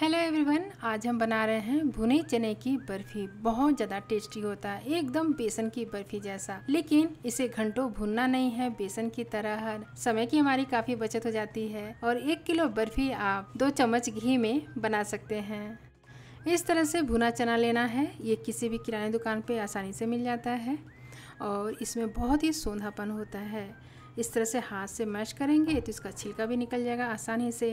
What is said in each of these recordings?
hello everyone आज हम बना रहे हैं भुने चने की बर्फ़ी बहुत ज़्यादा टेस्टी होता है एकदम बेसन की बर्फ़ी जैसा लेकिन इसे घंटों भुनना नहीं है बेसन की तरह समय की हमारी काफ़ी बचत हो जाती है और एक किलो बर्फ़ी आप दो चम्मच घी में बना सकते हैं इस तरह से भुना चना लेना है ये किसी भी किराने दुकान पर आसानी से मिल जाता है और इसमें बहुत ही सौंधापन होता है इस तरह से हाथ से मैश करेंगे तो इसका छिलका भी निकल जाएगा आसानी से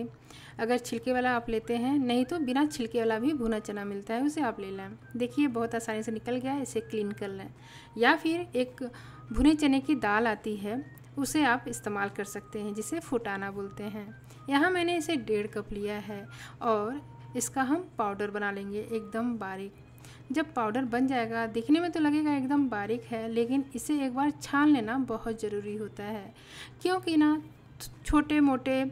अगर छिलके वाला आप लेते हैं नहीं तो बिना छिलके वाला भी भुना चना मिलता है उसे आप ले लें देखिए बहुत आसानी से निकल गया इसे क्लीन कर लें या फिर एक भुने चने की दाल आती है उसे आप इस्तेमाल कर सकते हैं जिसे फुटाना बोलते हैं यहाँ मैंने इसे डेढ़ कप लिया है और इसका हम पाउडर बना लेंगे एकदम बारीक जब पाउडर बन जाएगा देखने में तो लगेगा एकदम बारीक है लेकिन इसे एक बार छान लेना बहुत ज़रूरी होता है क्योंकि ना छोटे मोटे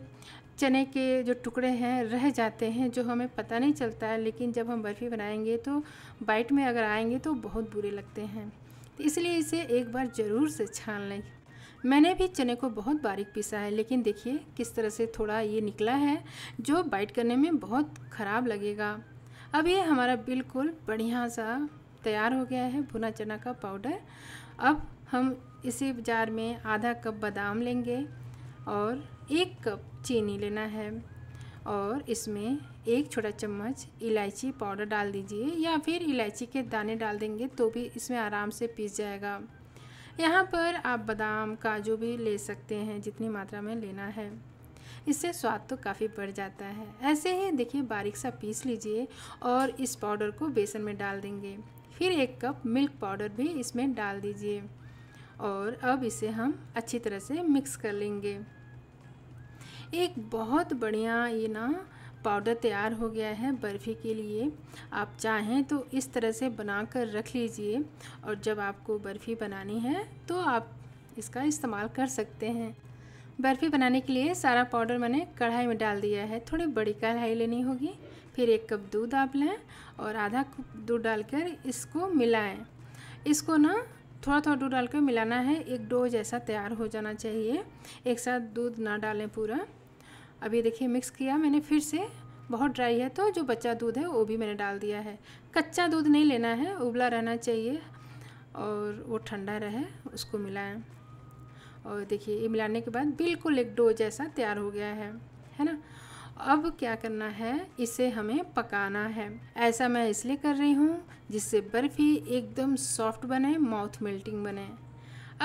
चने के जो टुकड़े हैं रह जाते हैं जो हमें पता नहीं चलता है लेकिन जब हम बर्फ़ी बनाएंगे तो बाइट में अगर आएंगे तो बहुत बुरे लगते हैं तो इसलिए इसे एक बार ज़रूर से छान लें मैंने भी चने को बहुत बारीक पीसा है लेकिन देखिए किस तरह से थोड़ा ये निकला है जो बाइट करने में बहुत ख़राब लगेगा अब ये हमारा बिल्कुल बढ़िया सा तैयार हो गया है भुना चना का पाउडर अब हम इसी जार में आधा कप बादाम लेंगे और एक कप चीनी लेना है और इसमें एक छोटा चम्मच इलायची पाउडर डाल दीजिए या फिर इलायची के दाने डाल देंगे तो भी इसमें आराम से पीस जाएगा यहाँ पर आप बादाम काजू भी ले सकते हैं जितनी मात्रा में लेना है इससे स्वाद तो काफ़ी बढ़ जाता है ऐसे ही देखिए बारीक सा पीस लीजिए और इस पाउडर को बेसन में डाल देंगे फिर एक कप मिल्क पाउडर भी इसमें डाल दीजिए और अब इसे हम अच्छी तरह से मिक्स कर लेंगे एक बहुत बढ़िया ये ना पाउडर तैयार हो गया है बर्फ़ी के लिए आप चाहें तो इस तरह से बना कर रख लीजिए और जब आपको बर्फ़ी बनानी है तो आप इसका इस्तेमाल कर सकते हैं बर्फ़ी बनाने के लिए सारा पाउडर मैंने कढ़ाई में डाल दिया है थोड़ी बड़ी कढ़ाई लेनी होगी फिर एक कप दूध आप लें और आधा कप दूध डालकर इसको मिलाएं इसको ना थोड़ा थोड़ा दूध डालकर मिलाना है एक डो जैसा तैयार हो जाना चाहिए एक साथ दूध ना डालें पूरा अभी देखिए मिक्स किया मैंने फिर से बहुत ड्राई है तो जो बच्चा दूध है वो भी मैंने डाल दिया है कच्चा दूध नहीं लेना है उबला रहना चाहिए और वो ठंडा रहे उसको मिलाएं और देखिए ये मिलाने के बाद बिल्कुल एक डो जैसा तैयार हो गया है है ना अब क्या करना है इसे हमें पकाना है ऐसा मैं इसलिए कर रही हूँ जिससे बर्फ़ी एकदम सॉफ्ट बने माउथ मेल्टिंग बने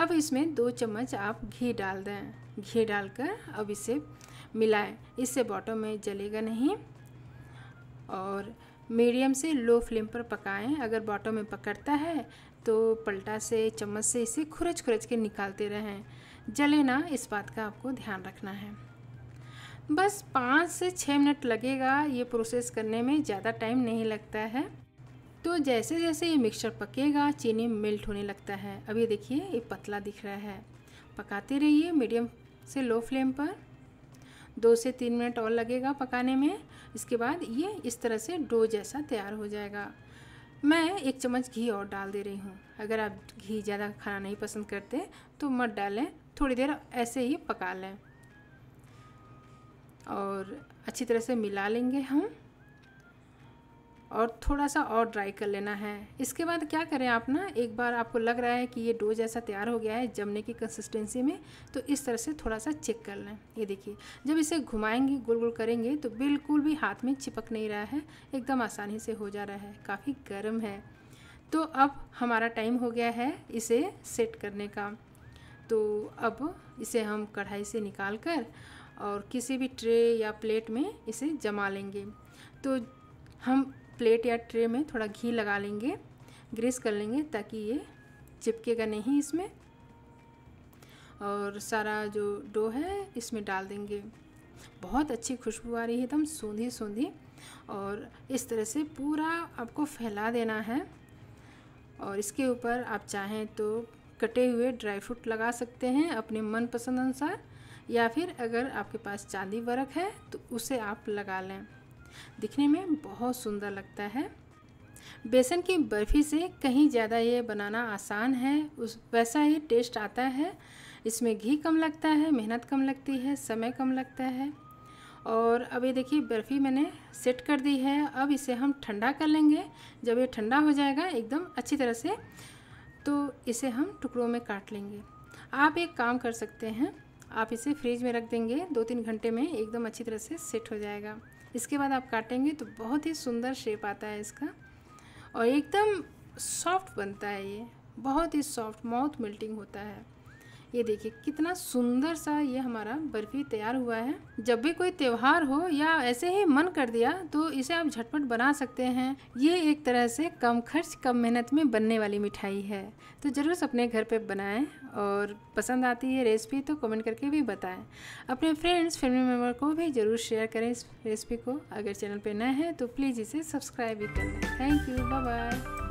अब इसमें दो चम्मच आप घी डाल दें घी डालकर अब इसे मिलाएं इससे बॉटम में जलेगा नहीं और मीडियम से लो फ्लेम पर पकाएं अगर बॉटम में पकड़ता है तो पलटा से चम्मच से इसे खुरच खुरच के निकालते रहें जले ना इस बात का आपको ध्यान रखना है बस पाँच से छः मिनट लगेगा ये प्रोसेस करने में ज़्यादा टाइम नहीं लगता है तो जैसे जैसे ये मिक्सचर पकेगा चीनी मेल्ट होने लगता है अब ये देखिए ये पतला दिख रहा है पकाते रहिए मीडियम से लो फ्लेम पर दो से तीन मिनट और लगेगा पकाने में इसके बाद ये इस तरह से डो जैसा तैयार हो जाएगा मैं एक चम्मच घी और डाल दे रही हूँ अगर आप घी ज़्यादा खाना नहीं पसंद करते तो मत डालें थोड़ी देर ऐसे ही पका लें और अच्छी तरह से मिला लेंगे हम और थोड़ा सा और ड्राई कर लेना है इसके बाद क्या करें आप ना एक बार आपको लग रहा है कि ये डो जैसा तैयार हो गया है जमने की कंसिस्टेंसी में तो इस तरह से थोड़ा सा चेक कर लें ये देखिए जब इसे घुमाएंगे गोल गोल करेंगे तो बिल्कुल भी हाथ में चिपक नहीं रहा है एकदम आसानी से हो जा रहा है काफ़ी गर्म है तो अब हमारा टाइम हो गया है इसे सेट करने का तो अब इसे हम कढ़ाई से निकाल कर और किसी भी ट्रे या प्लेट में इसे जमा लेंगे तो हम प्लेट या ट्रे में थोड़ा घी लगा लेंगे ग्रीस कर लेंगे ताकि ये चिपकेगा नहीं इसमें और सारा जो डो है इसमें डाल देंगे बहुत अच्छी खुशबू आ रही है एकदम सूंधी सूंधी और इस तरह से पूरा आपको फैला देना है और इसके ऊपर आप चाहें तो कटे हुए ड्राई फ्रूट लगा सकते हैं अपने मनपसंद अनुसार या फिर अगर आपके पास चांदी वर्क है तो उसे आप लगा लें दिखने में बहुत सुंदर लगता है बेसन की बर्फ़ी से कहीं ज़्यादा ये बनाना आसान है उस वैसा ही टेस्ट आता है इसमें घी कम लगता है मेहनत कम लगती है समय कम लगता है और अब ये देखिए बर्फ़ी मैंने सेट कर दी है अब इसे हम ठंडा कर लेंगे जब ये ठंडा हो जाएगा एकदम अच्छी तरह से तो इसे हम टुकड़ों में काट लेंगे आप एक काम कर सकते हैं आप इसे फ्रिज में रख देंगे दो तीन घंटे में एकदम अच्छी तरह से सेट हो जाएगा इसके बाद आप काटेंगे तो बहुत ही सुंदर शेप आता है इसका और एकदम सॉफ्ट बनता है ये बहुत ही सॉफ्ट माउथ मेल्टिंग होता है ये देखिए कितना सुंदर सा ये हमारा बर्फ़ी तैयार हुआ है जब भी कोई त्यौहार हो या ऐसे ही मन कर दिया तो इसे आप झटपट बना सकते हैं ये एक तरह से कम खर्च कम मेहनत में बनने वाली मिठाई है तो ज़रूर अपने घर पे बनाएं और पसंद आती है रेसिपी तो कमेंट करके भी बताएं अपने फ्रेंड्स फैमिली मेम्बर को भी ज़रूर शेयर करें इस रेसिपी को अगर चैनल पर नए हैं तो प्लीज़ इसे सब्सक्राइब भी कर लें थैंक यू बाय